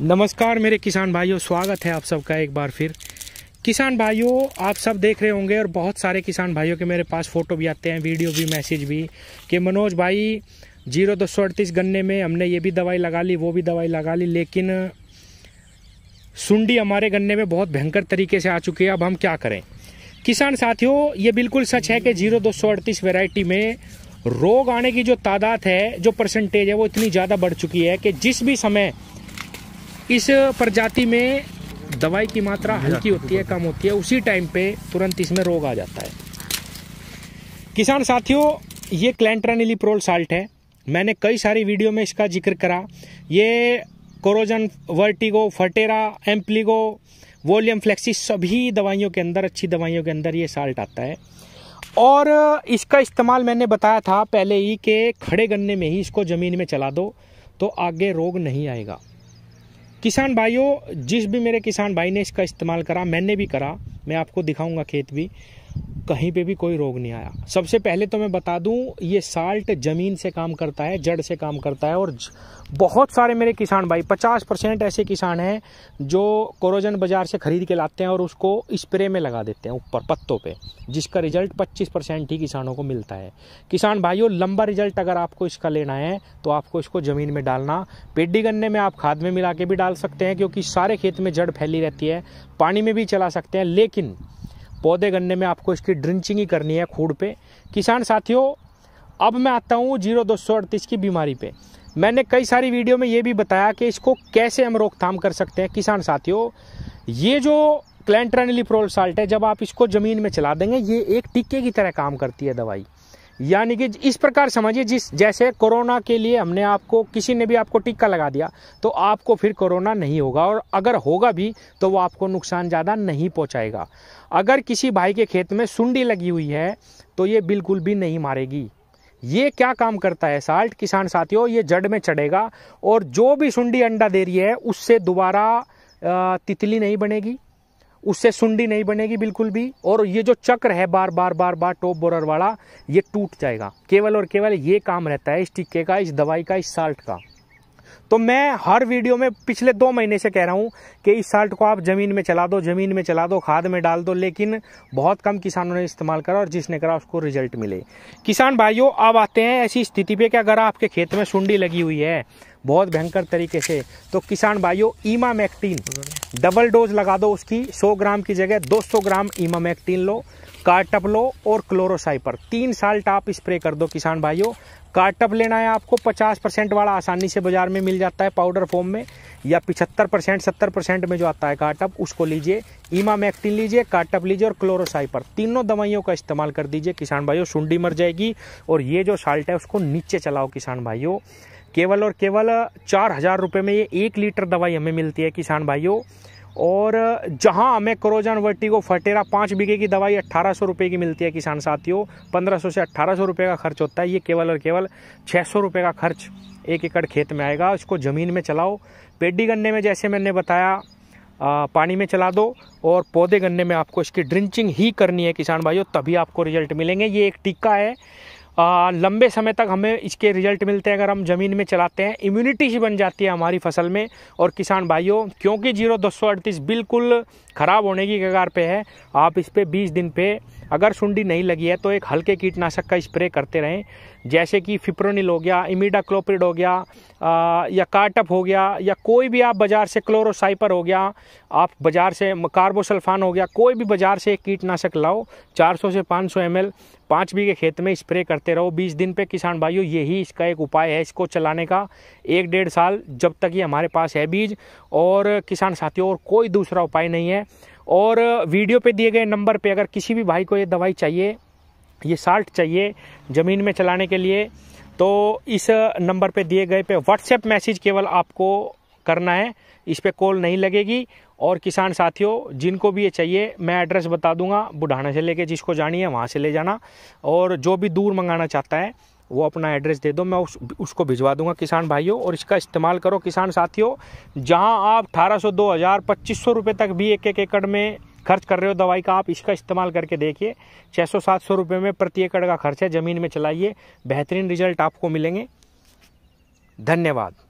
नमस्कार मेरे किसान भाइयों स्वागत है आप सबका एक बार फिर किसान भाइयों आप सब देख रहे होंगे और बहुत सारे किसान भाइयों के मेरे पास फ़ोटो भी आते हैं वीडियो भी मैसेज भी कि मनोज भाई जीरो दो सौ अड़तीस गन्ने में हमने ये भी दवाई लगा ली वो भी दवाई लगा ली लेकिन सुंडी हमारे गन्ने में बहुत भयंकर तरीके से आ चुकी है अब हम क्या करें किसान साथियों ये बिल्कुल सच है कि जीरो दो सौ अड़तीस वेराइटी में रोग आने की जो तादाद है जो परसेंटेज है वो इतनी ज़्यादा बढ़ चुकी है कि जिस भी समय इस प्रजाति में दवाई की मात्रा हल्की होती है कम होती है उसी टाइम पे तुरंत इसमें रोग आ जाता है किसान साथियों ये क्लैंट्रानिलीप्रोल साल्ट है मैंने कई सारी वीडियो में इसका जिक्र करा ये कोरोजन वर्टिगो फटेरा एम्प्लीगो वोलियम फ्लेक्सी सभी दवाइयों के अंदर अच्छी दवाइयों के अंदर ये साल्ट आता है और इसका इस्तेमाल मैंने बताया था पहले ही कि खड़े गन्ने में ही इसको ज़मीन में चला दो तो आगे रोग नहीं आएगा किसान भाइयों जिस भी मेरे किसान भाई ने इसका इस्तेमाल करा मैंने भी करा मैं आपको दिखाऊंगा खेत भी कहीं पे भी कोई रोग नहीं आया सबसे पहले तो मैं बता दूं ये साल्ट ज़मीन से काम करता है जड़ से काम करता है और बहुत सारे मेरे किसान भाई 50 परसेंट ऐसे किसान हैं जो कोरोजन बाज़ार से ख़रीद के लाते हैं और उसको स्प्रे में लगा देते हैं ऊपर पत्तों पे जिसका रिज़ल्ट 25 परसेंट ही किसानों को मिलता है किसान भाइयों लंबा रिज़ल्ट अगर आपको इसका लेना है तो आपको इसको ज़मीन में डालना पेडी गन्ने में आप खाद में मिला के भी डाल सकते हैं क्योंकि सारे खेत में जड़ फैली रहती है पानी में भी चला सकते हैं लेकिन पौधे गन्ने में आपको इसकी ड्रिंचिंग ही करनी है खूड़ पे किसान साथियों अब मैं आता हूँ जीरो दो सौ अड़तीस की बीमारी पे मैंने कई सारी वीडियो में ये भी बताया कि इसको कैसे हम रोकथाम कर सकते हैं किसान साथियों ये जो क्लैंट्रानिलीप्रोल साल्ट है जब आप इसको ज़मीन में चला देंगे ये एक टिक्के की तरह काम करती है दवाई यानी कि इस प्रकार समझिए जिस जैसे कोरोना के लिए हमने आपको किसी ने भी आपको टिक्का लगा दिया तो आपको फिर कोरोना नहीं होगा और अगर होगा भी तो वो आपको नुकसान ज़्यादा नहीं पहुँचाएगा अगर किसी भाई के खेत में सुंडी लगी हुई है तो ये बिल्कुल भी नहीं मारेगी ये क्या काम करता है साल्ट किसान साथियों ये जड़ में चढ़ेगा और जो भी सुंडी अंडा दे रही है उससे दोबारा तितली नहीं बनेगी उससे सुंडी नहीं बनेगी बिल्कुल भी और ये जो चक्र है बार बार बार बार टॉप बोरर वाला ये टूट जाएगा केवल और केवल ये काम रहता है इस टिक्के का इस दवाई का इस साल्ट का तो मैं हर वीडियो में पिछले दो महीने से कह रहा हूँ कि इस साल्ट को आप ज़मीन में चला दो ज़मीन में चला दो खाद में डाल दो लेकिन बहुत कम किसानों ने इस्तेमाल करा और जिसने करा उसको रिजल्ट मिले किसान भाइयों अब आते हैं ऐसी स्थिति पे कि अगर आपके खेत में सुंडी लगी हुई है बहुत भयंकर तरीके से तो किसान भाइयों ईमा मैक्टीन डबल डोज लगा दो उसकी 100 ग्राम की जगह 200 ग्राम ईमा मैक्टीन लो कार्टअप लो और क्लोरोसाइपर तीन साल टाप स्प्रे कर दो किसान भाइयों कार्टअप लेना है आपको 50 परसेंट वाला आसानी से बाजार में मिल जाता है पाउडर फॉर्म में या 75 परसेंट सत्तर परसेंट में जो आता है कार्टअप उसको लीजिए ईमा मैक्टीन लीजिए कार्टअप लीजिए और क्लोरोसाइपर तीनों दवाइयों का इस्तेमाल कर दीजिए किसान भाइयों सुंडी मर जाएगी और ये जो साल्ट है उसको नीचे चलाओ किसान भाइयों केवल और केवल चार हज़ार रुपये में ये एक लीटर दवाई हमें मिलती है किसान भाइयों और जहां हमें क्रोजन को फटेरा पाँच बीघे की दवाई अट्ठारह सौ रुपये की मिलती है किसान साथियों पंद्रह सौ से अट्ठारह सौ रुपये का खर्च होता है ये केवल और केवल छः सौ रुपये का खर्च एक एकड़ खेत में आएगा इसको ज़मीन में चलाओ पेडी गन्ने में जैसे मैंने बताया आ, पानी में चला दो और पौधे गन्ने में आपको इसकी ड्रिंचिंग ही करनी है किसान भाइयों तभी आपको रिजल्ट मिलेंगे ये एक टीका है आ, लंबे समय तक हमें इसके रिजल्ट मिलते हैं अगर हम ज़मीन में चलाते हैं इम्यूनिटी ही बन जाती है हमारी फसल में और किसान भाइयों क्योंकि जीरो दो सौ अड़तीस बिल्कुल खराब होने की कगार पे है आप इस पर बीस दिन पे अगर सुंडी नहीं लगी है तो एक हल्के कीटनाशक का स्प्रे करते रहें जैसे कि फिप्रोनिल हो गया इमिडाक्लोप्रिड क्लोप्रिड हो गया आ, या कार्टअप हो गया या कोई भी आप बाज़ार से क्लोरोसाइपर हो गया आप बाज़ार से कार्बोसल्फान हो गया कोई भी बाज़ार से एक कीटनाशक लाओ 400 से 500 सौ एम एल पाँच बीघे खेत में स्प्रे करते रहो 20 दिन पे किसान भाइयों यही इसका एक उपाय है इसको चलाने का एक डेढ़ साल जब तक ये हमारे पास है बीज और किसान साथियों और कोई दूसरा उपाय नहीं है और वीडियो पे दिए गए नंबर पे अगर किसी भी भाई को ये दवाई चाहिए ये साल्ट चाहिए ज़मीन में चलाने के लिए तो इस नंबर पे दिए गए पे व्हाट्सएप मैसेज केवल आपको करना है इस पर कॉल नहीं लगेगी और किसान साथियों जिनको भी ये चाहिए मैं एड्रेस बता दूंगा बुढ़ाना से लेके जिसको जानी है वहाँ से ले जाना और जो भी दूर मंगाना चाहता है वो अपना एड्रेस दे दो मैं उस उसको भिजवा दूंगा किसान भाइयों और इसका इस्तेमाल करो किसान साथियों जहां आप 1800 2000 2500 रुपए तक भी एक एक एकड़ में खर्च कर रहे हो दवाई का आप इसका इस्तेमाल करके देखिए 600 700 रुपए में प्रति एकड़ का खर्च है ज़मीन में चलाइए बेहतरीन रिजल्ट आपको मिलेंगे धन्यवाद